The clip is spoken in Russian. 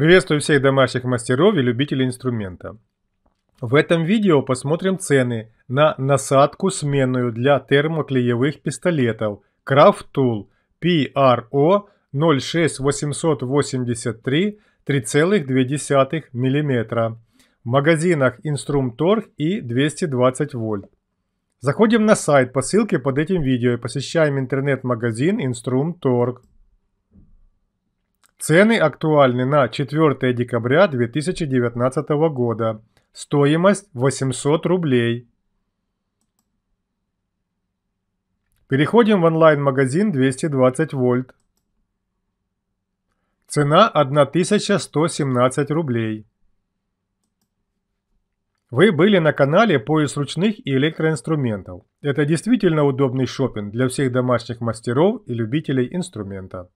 Приветствую всех домашних мастеров и любителей инструмента. В этом видео посмотрим цены на насадку сменную для термоклеевых пистолетов Craft Tool PRO 06883 3,2 мм в магазинах Инструмторг и 220 вольт. Заходим на сайт по ссылке под этим видео и посещаем интернет-магазин Инструмторг. Цены актуальны на 4 декабря 2019 года. Стоимость 800 рублей. Переходим в онлайн-магазин 220 вольт. Цена 1117 рублей. Вы были на канале пояс ручных и электроинструментов». Это действительно удобный шопинг для всех домашних мастеров и любителей инструмента.